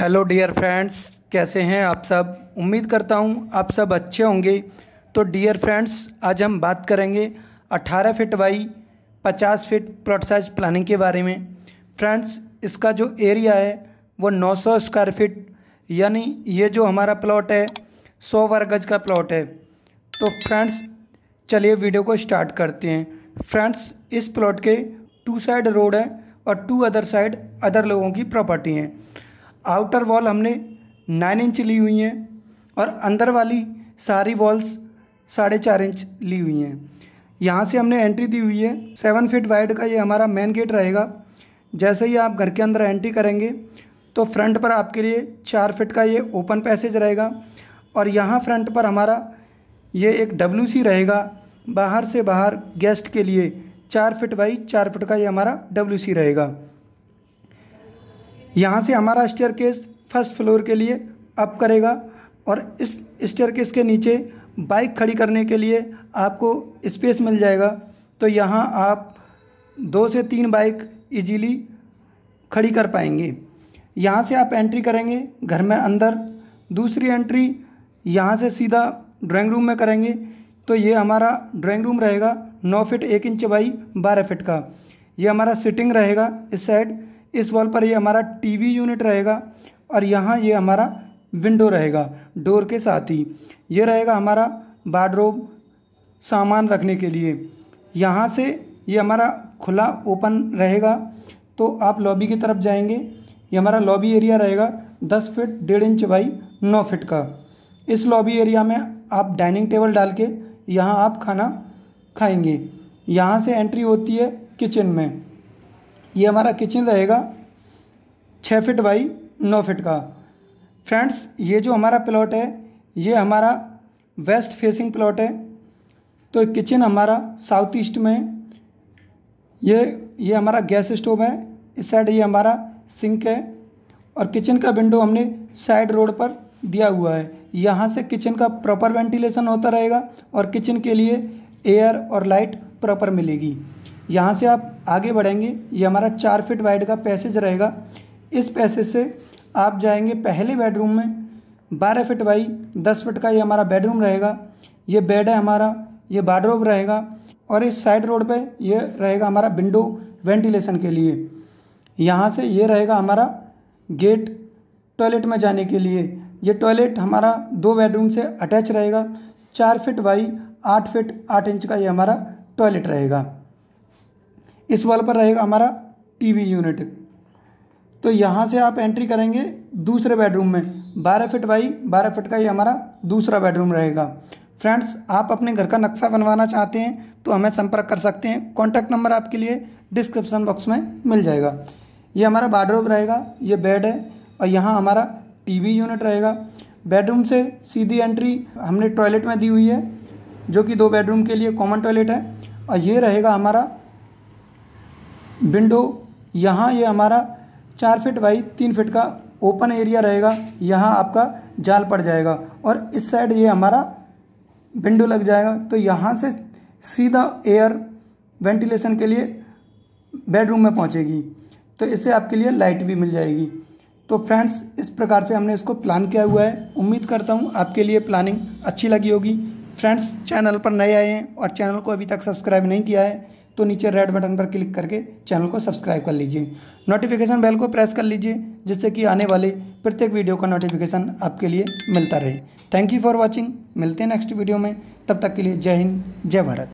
hello dear friends कैसे हैं आप सब उम्मीद करता हूं आप सब अच्छे होंगे तो डियर फ्रेंड्स आज हम बात करेंगे 18 feet by 50 feet plot size planning के बारे में फ्रेंड्स इसका जो एरिया है वो 900 स्क्वायर फीट यानी ये जो हमारा प्लॉट है 100 वर्ग गज का प्लॉट है तो फ्रेंड्स चलिए वीडियो को स्टार्ट करते हैं फ्रेंड्स इस प्लॉट के टू साइड रोड है और टू अदर साइड अदर लोगों की प्रॉपर्टी हैं आउटर वॉल हमने नाइन इंच ली हुई हैं और अंदर वाली सारी वॉल्स साढ़े चार इंच ली हुई हैं यहाँ से हमने एंट्री दी हुई है सेवन फिट वाइड का ये हमारा मेन गेट रहेगा जैसे ही आप घर के अंदर एंट्री करेंगे तो फ्रंट पर आपके लिए चार फिट का ये ओपन पैसेज रहेगा और यहाँ फ्रंट पर हमारा ये एक डब्ल्यू रहेगा बाहर से बाहर गेस्ट के लिए चार फिट बाई चार फिट का ये हमारा डब्ल्यू रहेगा यहाँ से हमारा स्टेयर केस फर्स्ट फ्लोर के लिए अप करेगा और इस स्टेयर केस के नीचे बाइक खड़ी करने के लिए आपको स्पेस मिल जाएगा तो यहाँ आप दो से तीन बाइक इजीली खड़ी कर पाएंगे यहाँ से आप एंट्री करेंगे घर में अंदर दूसरी एंट्री यहाँ से सीधा ड्राइंग रूम में करेंगे तो ये हमारा ड्राइंग रूम रहेगा नौ फिट एक इंच बाई बारह फिट का ये हमारा सिटिंग रहेगा इस साइड इस वॉल पर ये हमारा टीवी यूनिट रहेगा और यहाँ ये हमारा विंडो रहेगा डोर के साथ ही ये रहेगा हमारा बाडरोब सामान रखने के लिए यहाँ से ये हमारा खुला ओपन रहेगा तो आप लॉबी की तरफ जाएंगे ये हमारा लॉबी एरिया रहेगा दस फिट डेढ़ इंच बाई नौ फिट का इस लॉबी एरिया में आप डाइनिंग टेबल डाल के यहाँ आप खाना खाएंगे यहाँ से एंट्री होती है किचन में ये हमारा किचन रहेगा छः फिट बाई नौ फिट का फ्रेंड्स ये जो हमारा प्लॉट है ये हमारा वेस्ट फेसिंग प्लॉट है तो किचन हमारा साउथ ईस्ट में ये ये हमारा गैस स्टोव है इस साइड ये हमारा सिंक है और किचन का विंडो हमने साइड रोड पर दिया हुआ है यहाँ से किचन का प्रॉपर वेंटिलेशन होता रहेगा और किचन के लिए एयर और लाइट प्रॉपर मिलेगी यहाँ से आप आगे बढ़ेंगे ये हमारा चार फिट वाइड का पैसेज रहेगा इस पैसेज से आप जाएंगे पहले बेडरूम में बारह फिट बाई दस फिट का ये हमारा बेडरूम रहेगा ये बेड है हमारा ये बाडरूम रहेगा और इस साइड रोड पे ये रहेगा हमारा विंडो वेंटिलेशन के लिए यहाँ से ये रहेगा हमारा गेट टॉयलेट में जाने के लिए ये टॉयलेट हमारा दो बेडरूम से अटैच रहेगा चार फिट बाई आठ फिट आठ इंच का ये हमारा टॉयलेट रहेगा इस वाल पर रहेगा हमारा टीवी यूनिट तो यहाँ से आप एंट्री करेंगे दूसरे बेडरूम में बारह फिट बाई बारह फिट का ये हमारा दूसरा बेडरूम रहेगा फ्रेंड्स आप अपने घर का नक्शा बनवाना चाहते हैं तो हमें संपर्क कर सकते हैं कॉन्टैक्ट नंबर आपके लिए डिस्क्रिप्शन बॉक्स में मिल जाएगा ये हमारा बाडरूम रहेगा ये बेड है और यहाँ हमारा टी यूनिट रहेगा बेडरूम से सीधी एंट्री हमने टॉयलेट में दी हुई है जो कि दो बेडरूम के लिए कॉमन टॉयलेट है और ये रहेगा हमारा विंडो यहाँ ये यह हमारा चार फिट बाई तीन फिट का ओपन एरिया रहेगा यहाँ आपका जाल पड़ जाएगा और इस साइड ये हमारा विंडो लग जाएगा तो यहाँ से सीधा एयर वेंटिलेशन के लिए बेडरूम में पहुँचेगी तो इससे आपके लिए लाइट भी मिल जाएगी तो फ्रेंड्स इस प्रकार से हमने इसको प्लान किया हुआ है उम्मीद करता हूँ आपके लिए प्लानिंग अच्छी लगी होगी फ्रेंड्स चैनल पर नए आए हैं और चैनल को अभी तक सब्सक्राइब नहीं किया है तो नीचे रेड बटन पर क्लिक करके चैनल को सब्सक्राइब कर लीजिए नोटिफिकेशन बेल को प्रेस कर लीजिए जिससे कि आने वाले प्रत्येक वीडियो का नोटिफिकेशन आपके लिए मिलता रहे थैंक यू फॉर वॉचिंग मिलते हैं नेक्स्ट वीडियो में तब तक के लिए जय हिंद जय भारत